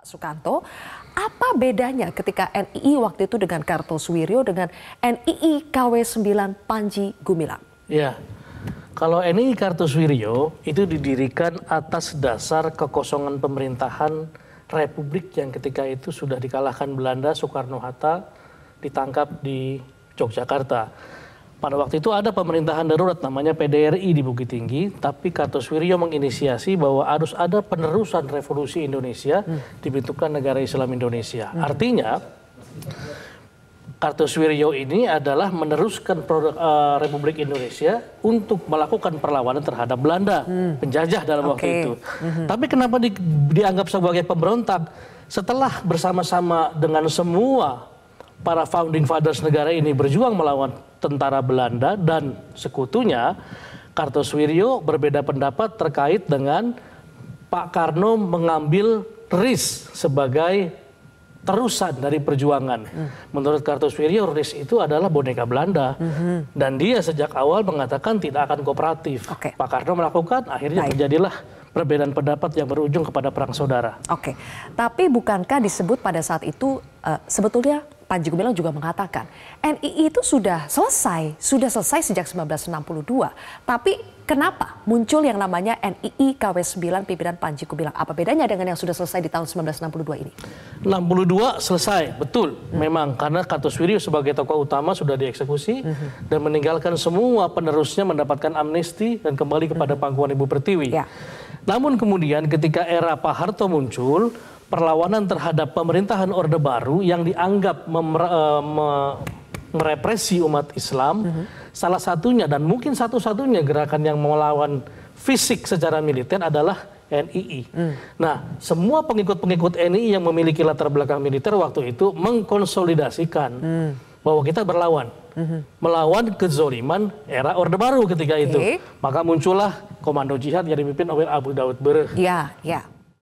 Pak Sukanto, apa bedanya ketika NII waktu itu dengan Kartosuwiryo dengan NII KW9 Panji Gumilang? Ya, kalau NII Kartosuwiryo itu didirikan atas dasar kekosongan pemerintahan Republik yang ketika itu sudah dikalahkan Belanda, Soekarno-Hatta ditangkap di Yogyakarta. Pada waktu itu ada pemerintahan darurat namanya PDRI di Bukit Tinggi, tapi Kartosuwiryo menginisiasi bahwa harus ada penerusan revolusi Indonesia hmm. dibentukkan negara Islam Indonesia. Hmm. Artinya Kartosuwiryo ini adalah meneruskan produk, uh, Republik Indonesia untuk melakukan perlawanan terhadap Belanda, hmm. penjajah dalam okay. waktu itu. Hmm. Tapi kenapa di, dianggap sebagai pemberontak? Setelah bersama-sama dengan semua para founding fathers negara ini berjuang melawan tentara Belanda dan sekutunya, Kartosuwiryo berbeda pendapat terkait dengan Pak Karno mengambil RIS sebagai terusan dari perjuangan. Menurut Kartosuwiryo, RIS itu adalah boneka Belanda. Dan dia sejak awal mengatakan tidak akan kooperatif. Okay. Pak Karno melakukan, akhirnya Baik. terjadilah perbedaan pendapat yang berujung kepada perang saudara. Oke, okay. tapi bukankah disebut pada saat itu uh, sebetulnya Panji Gumilang juga mengatakan NII itu sudah selesai, sudah selesai sejak 1962. Tapi kenapa muncul yang namanya NII KW9 pimpinan Panji Gumilang? Apa bedanya dengan yang sudah selesai di tahun 1962 ini? 62 selesai, betul. Hmm. Memang karena Kartosuwiryo sebagai tokoh utama sudah dieksekusi hmm. dan meninggalkan semua penerusnya mendapatkan amnesti dan kembali kepada hmm. pangkuan Ibu Pertiwi. Ya. Namun kemudian ketika era Pak Harto muncul, perlawanan terhadap pemerintahan Orde Baru yang dianggap eh, merepresi umat Islam, uh -huh. salah satunya dan mungkin satu-satunya gerakan yang melawan fisik secara militer adalah NII. Hmm. Nah, semua pengikut-pengikut NII yang memiliki latar belakang militer waktu itu mengkonsolidasikan hmm. bahwa kita berlawan. -hmm. melawan kezoliman era Orde Baru ketika okay. itu. Maka muncullah Komando Jihad yang dipimpin oleh Abu Daud Berh. Ya, ya.